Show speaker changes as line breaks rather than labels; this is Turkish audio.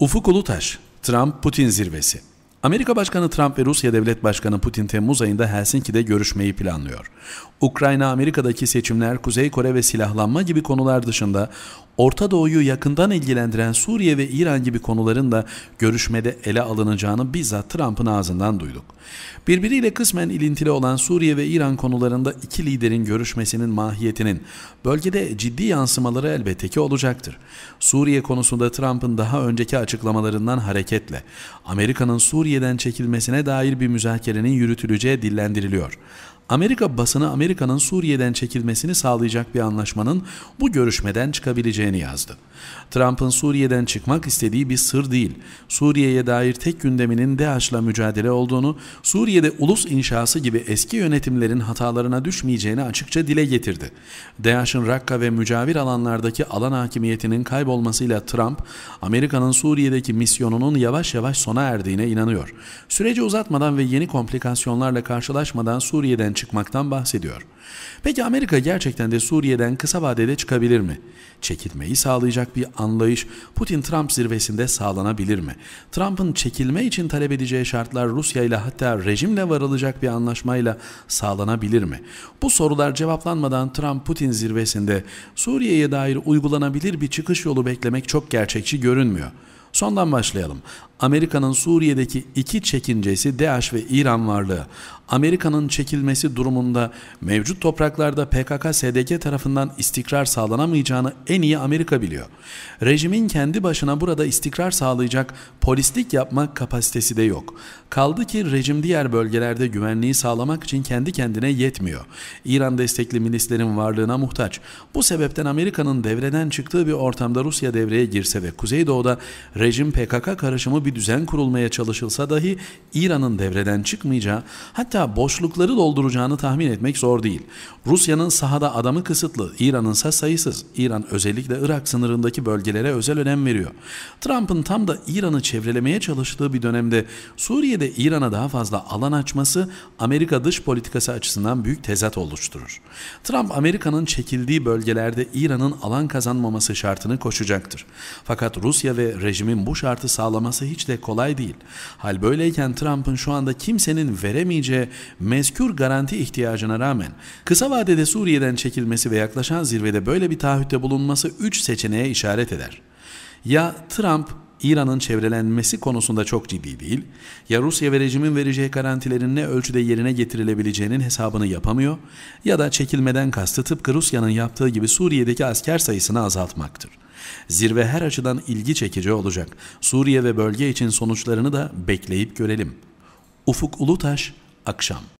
Ufuk Ulutaş, Trump-Putin zirvesi. Amerika Başkanı Trump ve Rusya Devlet Başkanı Putin Temmuz ayında Helsinki'de görüşmeyi planlıyor. Ukrayna, Amerika'daki seçimler, Kuzey Kore ve silahlanma gibi konular dışında Orta Doğu'yu yakından ilgilendiren Suriye ve İran gibi konuların da görüşmede ele alınacağını bizzat Trump'ın ağzından duyduk. Birbiriyle kısmen ilintili olan Suriye ve İran konularında iki liderin görüşmesinin mahiyetinin bölgede ciddi yansımaları elbette ki olacaktır. Suriye konusunda Trump'ın daha önceki açıklamalarından hareketle Amerika'nın Suriye'den çekilmesine dair bir müzakerenin yürütüleceği dillendiriliyor. Amerika basını Amerika'nın Suriye'den çekilmesini sağlayacak bir anlaşmanın bu görüşmeden çıkabileceğini yazdı. Trump'ın Suriye'den çıkmak istediği bir sır değil. Suriye'ye dair tek gündeminin DAEŞ'la mücadele olduğunu, Suriye'de ulus inşası gibi eski yönetimlerin hatalarına düşmeyeceğini açıkça dile getirdi. DAEŞ'in Rakka ve mücavir alanlardaki alan hakimiyetinin kaybolmasıyla Trump, Amerika'nın Suriye'deki misyonunun yavaş yavaş sona erdiğine inanıyor. Süreci uzatmadan ve yeni komplikasyonlarla karşılaşmadan Suriye'den çıkmaktan bahsediyor. Peki Amerika gerçekten de Suriye'den kısa vadede çıkabilir mi? Çekilmeyi sağlayacak bir anlayış Putin-Trump zirvesinde sağlanabilir mi? Trump'ın çekilme için talep edeceği şartlar Rusya ile hatta rejimle varılacak bir anlaşmayla sağlanabilir mi? Bu sorular cevaplanmadan Trump-Putin zirvesinde Suriye'ye dair uygulanabilir bir çıkış yolu beklemek çok gerçekçi görünmüyor. Sondan başlayalım. Amerika'nın Suriye'deki iki çekincesi DAEŞ ve İran varlığı, Amerika'nın çekilmesi durumunda mevcut topraklarda PKK-SDG tarafından istikrar sağlanamayacağını en iyi Amerika biliyor. Rejimin kendi başına burada istikrar sağlayacak polislik yapma kapasitesi de yok. Kaldı ki rejim diğer bölgelerde güvenliği sağlamak için kendi kendine yetmiyor. İran destekli milislerin varlığına muhtaç. Bu sebepten Amerika'nın devreden çıktığı bir ortamda Rusya devreye girse ve Kuzeydoğu'da rejim PKK karışımı bir düzen kurulmaya çalışılsa dahi İran'ın devreden çıkmayacağı hatta boşlukları dolduracağını tahmin etmek zor değil. Rusya'nın sahada adamı kısıtlı, İran'ın İran'ınsa sayısız. İran özellikle Irak sınırındaki bölgelere özel önem veriyor. Trump'ın tam da İran'ı çevrelemeye çalıştığı bir dönemde Suriye'de İran'a daha fazla alan açması Amerika dış politikası açısından büyük tezat oluşturur. Trump Amerika'nın çekildiği bölgelerde İran'ın alan kazanmaması şartını koşacaktır. Fakat Rusya ve rejimin bu şartı sağlaması hiç hiç de kolay değil. Hal böyleyken Trump'ın şu anda kimsenin veremeyeceği mezkür garanti ihtiyacına rağmen kısa vadede Suriye'den çekilmesi ve yaklaşan zirvede böyle bir taahhütte bulunması 3 seçeneğe işaret eder. Ya Trump İran'ın çevrelenmesi konusunda çok ciddi değil, ya Rusya ve rejimin vereceği garantilerin ne ölçüde yerine getirilebileceğinin hesabını yapamıyor ya da çekilmeden kastı tıpkı Rusya'nın yaptığı gibi Suriye'deki asker sayısını azaltmaktır.'' Zirve her açıdan ilgi çekici olacak. Suriye ve bölge için sonuçlarını da bekleyip görelim. Ufuk Ulutaş, akşam.